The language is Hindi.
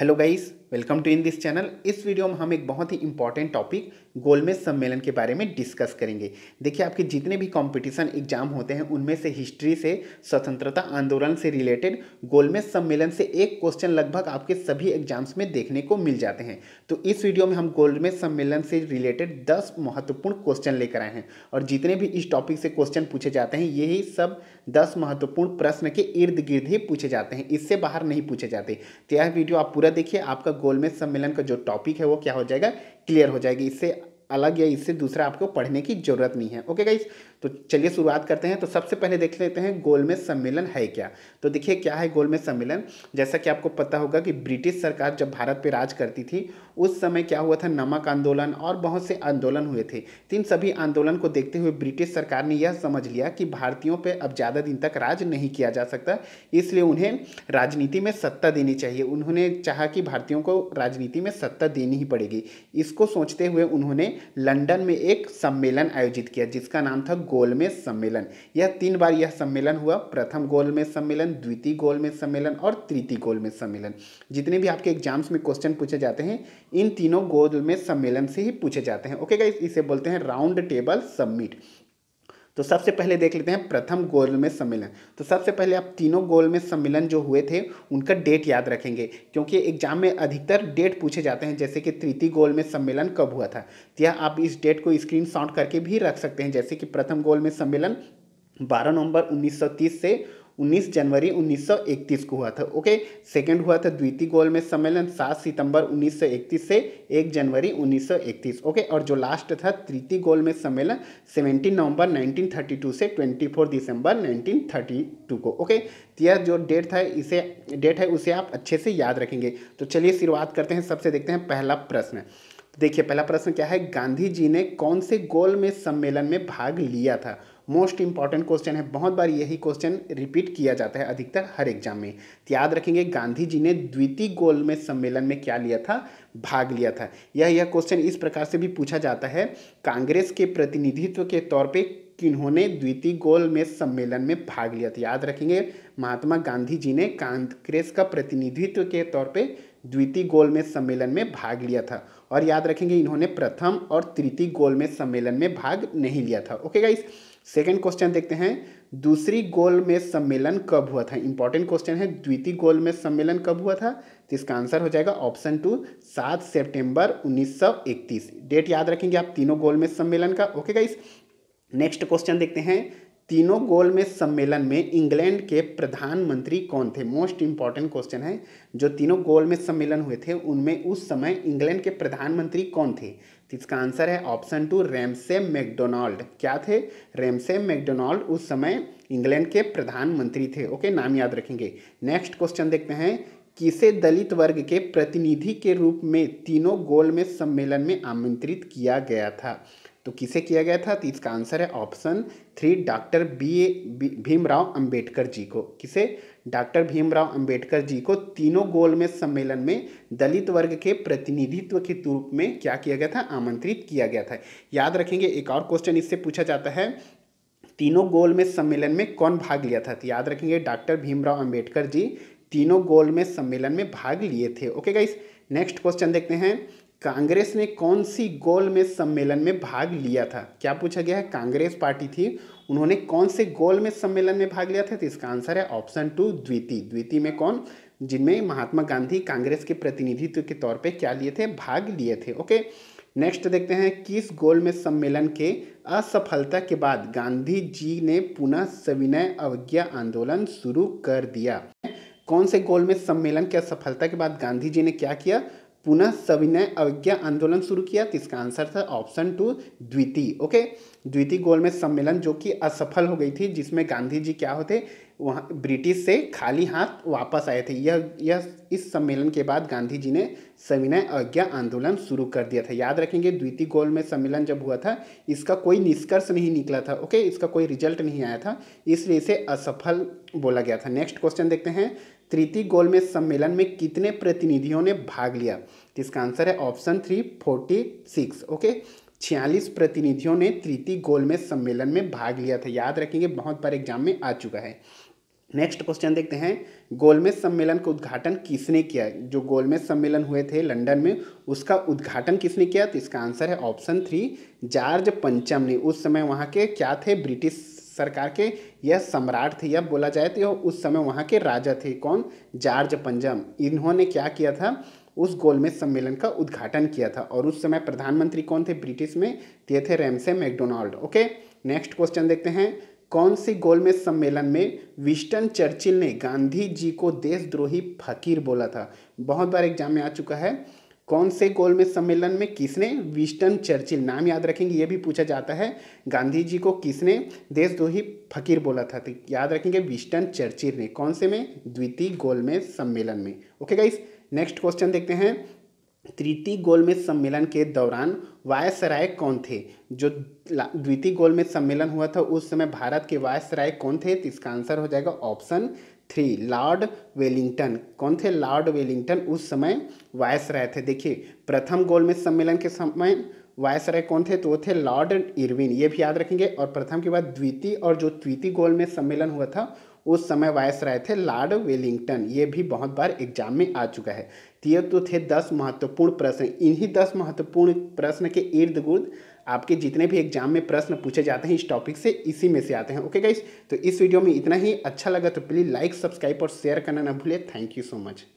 hello guys welcome to in this channel इस वीडियो में हम एक बहुत ही इंपॉर्टेंट टॉपिक गोलमेज सम्मेलन के बारे में डिस्कस करेंगे देखिए आपके जितने भी कंपटीशन एग्जाम होते हैं उनमें से हिस्ट्री से स्वतंत्रता आंदोलन से रिलेटेड गोलमेज सम्मेलन से एक क्वेश्चन लगभग आपके सभी एग्जाम्स में देखने को मिल जाते हैं तो इस वीडियो में हम गोलमेज सम्मेलन से रिलेटेड दस महत्वपूर्ण क्वेश्चन लेकर आए हैं और जितने भी इस टॉपिक से क्वेश्चन पूछे जाते हैं यही सब दस महत्वपूर्ण प्रश्न के इर्द गिर्द ही पूछे जाते हैं इससे बाहर नहीं पूछे जाते तो यह वीडियो आप पूरा देखिए आपका गोलमेज सम्मेलन का जो टॉपिक है वो क्या हो जाएगा क्लियर हो जाएगी इससे अलग या इससे दूसरा आपको पढ़ने की जरूरत नहीं है ओके गाइज तो चलिए शुरुआत करते हैं तो सबसे पहले देख लेते हैं गोलमेज सम्मेलन है क्या तो देखिए क्या है गोलमेज सम्मेलन जैसा कि आपको पता होगा कि ब्रिटिश सरकार जब भारत पर राज करती थी उस समय क्या हुआ था नमक आंदोलन और बहुत से आंदोलन हुए थे इन सभी आंदोलन को देखते हुए ब्रिटिश सरकार ने यह समझ लिया कि भारतीयों पर अब ज़्यादा दिन तक राज नहीं किया जा सकता इसलिए उन्हें राजनीति में सत्ता देनी चाहिए उन्होंने चाहा कि भारतीयों को राजनीति में सत्ता देनी ही पड़ेगी इसको सोचते हुए उन्होंने लंदन में एक सम्मेलन आयोजित किया जिसका नाम था गोलमेज सम्मेलन यह तीन बार यह सम्मेलन हुआ प्रथम गोलमेज सम्मेलन द्वितीय गोलमेज सम्मेलन और तृतीय गोलमेज सम्मेलन जितने भी आपके एग्जाम्स में क्वेश्चन पूछे जाते हैं इन तीनों गोद में सम्मेलन से ही पूछे जाते हैं ओके गाइस इसे बोलते हैं राउंड टेबल सबमिट तो सबसे पहले देख लेते हैं प्रथम गोल में सम्मेलन तो सबसे पहले आप तीनों गोल में सम्मेलन जो हुए थे उनका डेट याद रखेंगे क्योंकि एग्जाम में अधिकतर डेट पूछे जाते हैं जैसे कि तृतीय गोल में सम्मेलन कब हुआ था तो या आप इस डेट को स्क्रीन करके भी रख सकते हैं जैसे कि प्रथम गोल में सम्मेलन बारह नवंबर 1930 से 19 जनवरी 1931 को हुआ था ओके सेकंड हुआ था द्वितीय गोलमेज सम्मेलन 7 सितंबर 1931 से 1 जनवरी 1931 ओके और जो लास्ट था तृतीय गोलमेज सम्मेलन 17 नवंबर 1932 से 24 दिसंबर 1932 को ओके तो यह जो डेट था इसे डेट है उसे आप अच्छे से याद रखेंगे तो चलिए शुरुआत करते हैं सबसे देखते हैं पहला प्रश्न देखिए पहला प्रश्न क्या है गांधी जी ने कौन से गोल में सम्मेलन में भाग लिया था मोस्ट इंपॉर्टेंट क्वेश्चन है बहुत बार यही क्वेश्चन रिपीट किया जाता है अधिकतर हर एग्जाम में तो याद रखेंगे गांधी जी ने द्वितीय गोल में सम्मेलन में क्या लिया था भाग लिया था यह यह क्वेश्चन इस प्रकार से भी पूछा जाता है कांग्रेस के प्रतिनिधित्व के तौर पर किन्होंने द्वितीय गोल में सम्मेलन में भाग लिया था याद रखेंगे महात्मा गांधी जी ने कांग्रेस का प्रतिनिधित्व के तौर पर द्वितीय गोल में सम्मेलन में भाग लिया था और याद रखेंगे इन्होंने प्रथम और तृतीय गोलमेज सम्मेलन में भाग नहीं लिया था ओके गाइस सेकंड क्वेश्चन देखते हैं दूसरी में सम्मेलन कब हुआ था इंपॉर्टेंट क्वेश्चन है द्वितीय में सम्मेलन कब हुआ था तो इसका आंसर हो जाएगा ऑप्शन टू सात सितंबर 1931 डेट याद रखेंगे आप तीनों में सम्मेलन का ओके गाइस नेक्स्ट क्वेश्चन देखते हैं तीनों गोल में सम्मेलन में इंग्लैंड के प्रधानमंत्री कौन थे मोस्ट इंपॉर्टेंट क्वेश्चन है जो तीनों गोल में सम्मेलन हुए थे उनमें उस समय इंग्लैंड के प्रधानमंत्री कौन थे तो इसका आंसर है ऑप्शन टू रेमसे मैकडोनाल्ड क्या थे रेमसे मैकडोनाल्ड उस समय इंग्लैंड के प्रधानमंत्री थे ओके नाम याद रखेंगे नेक्स्ट क्वेश्चन देखते हैं किसे दलित वर्ग के प्रतिनिधि के रूप में तीनों गोल में सम्मेलन में आमंत्रित किया गया था तो किसे किया गया था तो इसका आंसर है option three doctor B A Bhimrao Ambedkar ji को किसे डॉक्टर भीमराव अंबेडकर जी को तीनों गोलमेज सम्मेलन में दलित वर्ग के प्रतिनिधित्व के रूप में क्या किया गया था आमंत्रित किया गया था याद रखेंगे एक और क्वेश्चन इससे पूछा जाता है तीनों गोलमेज सम्मेलन में कौन भाग लिया था तो याद रखेंगे डॉक्टर भीमराव अंबेडकर जी तीनों गोलमेज सम्मेलन में भाग लिए थे ओके गाइस नेक्स्ट क्वेश्चन देखते हैं कांग्रेस ने कौन सी गोल में सम्मेलन में भाग लिया था क्या पूछा गया है कांग्रेस पार्टी थी उन्होंने कौन से गोल में सम्मेलन में भाग लिया था तो इसका आंसर है ऑप्शन टू द्वितीय द्वितीय में कौन जिनमें महात्मा गांधी कांग्रेस के प्रतिनिधित्व के तौर पे क्या लिए थे भाग लिए थे ओके नेक्स्ट देखते हैं किस गोल में सम्मेलन के असफलता के बाद गांधी जी ने पुनः सविनय अवज्ञा आंदोलन शुरू कर दिया कौन से गोल में सम्मेलन के असफलता के बाद गांधी जी ने क्या किया पुनः सविनय अवज्ञा आंदोलन शुरू किया तो इसका आंसर था ऑप्शन टू द्वितीय ओके द्वितीय गोल में सम्मेलन जो कि असफल हो गई थी जिसमें गांधी जी क्या होते वहाँ ब्रिटिश से खाली हाथ वापस आए थे यह यह इस सम्मेलन के बाद गांधी जी ने सविनय अज्ञा आंदोलन शुरू कर दिया था याद रखेंगे द्वितीय गोल में सम्मेलन जब हुआ था इसका कोई निष्कर्ष नहीं निकला था ओके इसका कोई रिजल्ट नहीं आया था इसलिए इसे असफल बोला गया था नेक्स्ट क्वेश्चन देखते हैं तृतीय गोल में सम्मेलन में कितने प्रतिनिधियों ने भाग लिया इसका आंसर है option three forty six okay छियालीस प्रतिनिधियों ने तृतीय गोल में सम्मेलन में भाग लिया था याद रखेंगे बहुत बार एग्जाम में आ चुका है नेक्स्ट क्वेश्चन देखते हैं गोलमेज सम्मेलन का उद्घाटन किसने किया जो गोलमेज सम्मेलन हुए थे लंदन में उसका उद्घाटन किसने किया तो इसका आंसर है ऑप्शन थ्री जॉर्ज पंचम ने उस समय वहाँ के क्या थे ब्रिटिश सरकार के यह सम्राट थे या बोला जाए तो उस समय वहाँ के राजा थे कौन जॉर्ज पंचम इन्होंने क्या किया था उस गोलमेज सम्मेलन का उद्घाटन किया था और उस समय प्रधानमंत्री कौन थे ब्रिटिश में ये थे Ramsay MacDonald okay next question देखते हैं कौन से गोलमेज सम्मेलन में विस्टन चर्चिल ने गांधी जी को देशद्रोही फकीर बोला था बहुत बार एग्जाम में आ चुका है कौन से गोलमेज सम्मेलन में किसने विस्टन चर्चिल नाम याद रखेंगे ये भी पूछा जाता है गांधी जी को किसने देशद्रोही फकीर बोला था तो याद रखेंगे विस्टन चर्चिल ने कौन से में द्वितीय गोलमेज सम्मेलन में ओके गाइस नेक्स्ट क्वेश्चन देखते हैं तृतीय गोलमेज सम्मेलन के दौरान वायसराय कौन थे जो द्वितीय गोलमेज सम्मेलन हुआ था उस समय भारत के वायसराय कौन थे तो इसका आंसर हो जाएगा ऑप्शन थ्री लॉर्ड वेलिंगटन कौन थे लॉर्ड वेलिंगटन उस समय वायसराय थे देखिए प्रथम गोलमेज सम्मेलन के समय वायसराय कौन थे तो वो थे लॉर्ड इरविन ये भी याद रखेंगे और प्रथम के बाद द्वितीय और जो द्वितीय गोलमेज सम्मेलन हुआ था उस समय वायस राय थे लॉर्ड वेलिंगटन ये भी बहुत बार एग्जाम में आ चुका है तो ये तो थे दस महत्वपूर्ण प्रश्न इन्हीं दस महत्वपूर्ण प्रश्न के इर्द गुर्द आपके जितने भी एग्जाम में प्रश्न पूछे जाते हैं इस टॉपिक से इसी में से आते हैं ओके गाइस तो इस वीडियो में इतना ही अच्छा लगा तो प्लीज़ लाइक सब्सक्राइब और शेयर करना ना भूलें थैंक यू सो मच